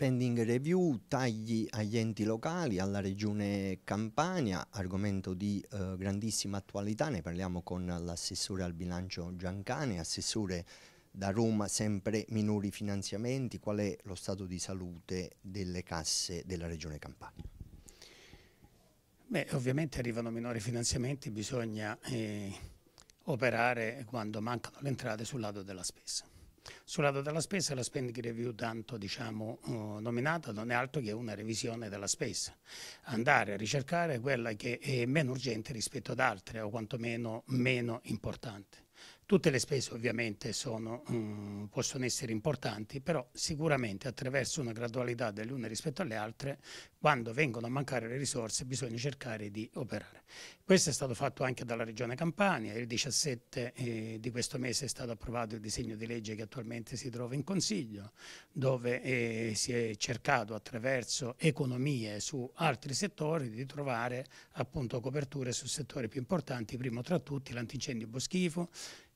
Pending review, tagli agli enti locali, alla regione Campania, argomento di eh, grandissima attualità, ne parliamo con l'assessore al bilancio Giancane, assessore da Roma sempre minori finanziamenti, qual è lo stato di salute delle casse della regione Campania? Beh, ovviamente arrivano minori finanziamenti, bisogna eh, operare quando mancano le entrate sul lato della spesa sul lato della spesa la spending review tanto diciamo, eh, nominata non è altro che una revisione della spesa, andare a ricercare quella che è meno urgente rispetto ad altre o quantomeno meno importante. Tutte le spese ovviamente sono, um, possono essere importanti, però sicuramente attraverso una gradualità delle une rispetto alle altre, quando vengono a mancare le risorse bisogna cercare di operare. Questo è stato fatto anche dalla Regione Campania, il 17 eh, di questo mese è stato approvato il disegno di legge che attualmente si trova in Consiglio, dove eh, si è cercato attraverso economie su altri settori di trovare appunto coperture su settori più importanti, primo tra tutti l'antincendio boschifo,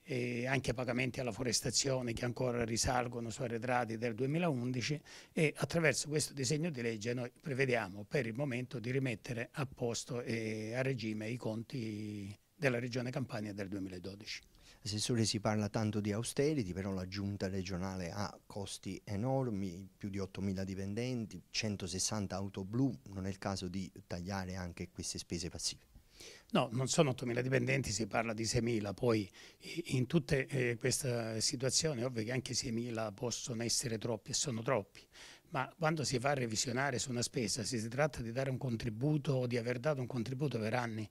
e anche pagamenti alla forestazione che ancora risalgono su arretrati del 2011 e attraverso questo disegno di legge noi prevediamo per il momento di rimettere a posto e a regime i conti della Regione Campania del 2012. Assessore si parla tanto di austerity, però la giunta regionale ha costi enormi, più di 8.000 dipendenti, 160 auto blu, non è il caso di tagliare anche queste spese passive? No, non sono 8.000 dipendenti, si parla di 6.000, poi in tutte eh, queste situazioni è ovvio che anche 6.000 possono essere troppi e sono troppi, ma quando si fa revisionare su una spesa, se si tratta di dare un contributo o di aver dato un contributo per anni,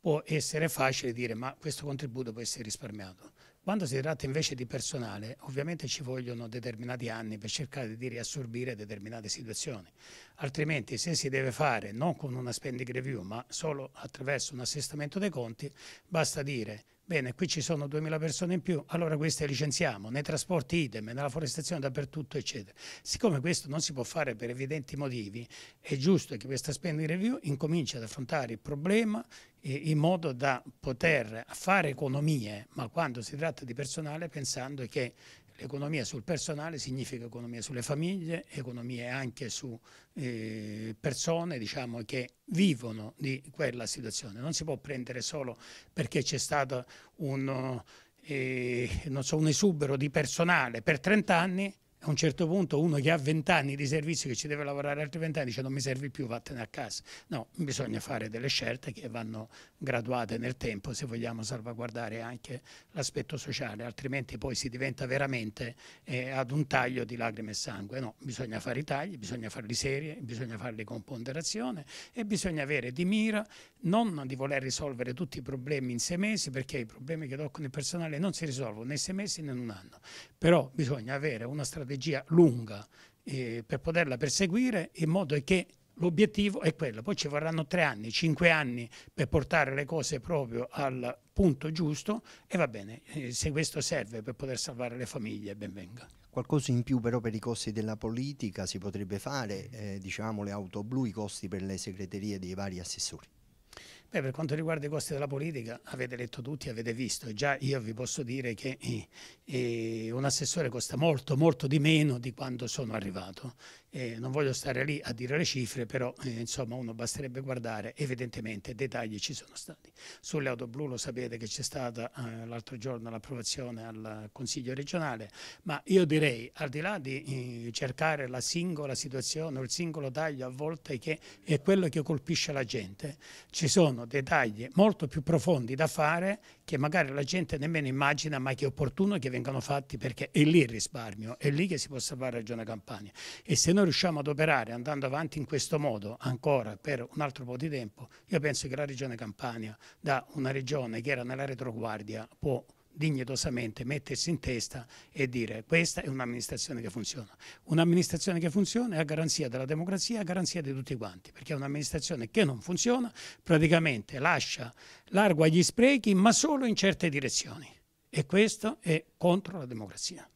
può essere facile dire ma questo contributo può essere risparmiato. Quando si tratta invece di personale, ovviamente ci vogliono determinati anni per cercare di riassorbire determinate situazioni, altrimenti se si deve fare non con una spending review ma solo attraverso un assestamento dei conti, basta dire bene, qui ci sono 2.000 persone in più, allora queste licenziamo, nei trasporti idem, nella forestazione dappertutto, eccetera. Siccome questo non si può fare per evidenti motivi, è giusto che questa spending review incominci ad affrontare il problema in modo da poter fare economie, ma quando si tratta di personale pensando che L'economia sul personale significa economia sulle famiglie, economia anche su eh, persone diciamo, che vivono di quella situazione. Non si può prendere solo perché c'è stato un, eh, so, un esubero di personale per 30 anni a un certo punto uno che ha 20 anni di servizio, che ci deve lavorare altri 20 anni, dice non mi servi più, vattene a casa. No, bisogna fare delle scelte che vanno graduate nel tempo se vogliamo salvaguardare anche l'aspetto sociale, altrimenti poi si diventa veramente eh, ad un taglio di lacrime e sangue. No, bisogna fare i tagli, bisogna farli serie bisogna farli con ponderazione e bisogna avere di mira non di voler risolvere tutti i problemi in sei mesi, perché i problemi che do con il personale non si risolvono né sei mesi né in un anno, però bisogna avere una strategia strategia lunga eh, per poterla perseguire in modo che l'obiettivo è quello. Poi ci vorranno tre anni, cinque anni per portare le cose proprio al punto giusto e va bene, eh, se questo serve per poter salvare le famiglie, ben venga. Qualcosa in più però per i costi della politica si potrebbe fare, mm. eh, diciamo le auto blu, i costi per le segreterie dei vari assessori. Beh, per quanto riguarda i costi della politica, avete letto tutti, avete visto, e già io vi posso dire che eh, eh un assessore costa molto, molto di meno di quando sono arrivato. Eh, non voglio stare lì a dire le cifre, però eh, insomma uno basterebbe guardare, evidentemente dettagli ci sono stati. Sulle auto blu lo sapete che c'è stata eh, l'altro giorno l'approvazione al Consiglio regionale, ma io direi, al di là di eh, cercare la singola situazione o il singolo taglio a volte che è quello che colpisce la gente, ci sono sono dettagli molto più profondi da fare che magari la gente nemmeno immagina, ma che è opportuno che vengano fatti perché è lì il risparmio, è lì che si può salvare la Regione Campania. E se noi riusciamo ad operare andando avanti in questo modo ancora per un altro po' di tempo, io penso che la Regione Campania, da una regione che era nella retroguardia, può dignitosamente mettersi in testa e dire questa è un'amministrazione che funziona. Un'amministrazione che funziona è a garanzia della democrazia, a garanzia di tutti quanti, perché un'amministrazione che non funziona praticamente lascia largo agli sprechi, ma solo in certe direzioni. E questo è contro la democrazia.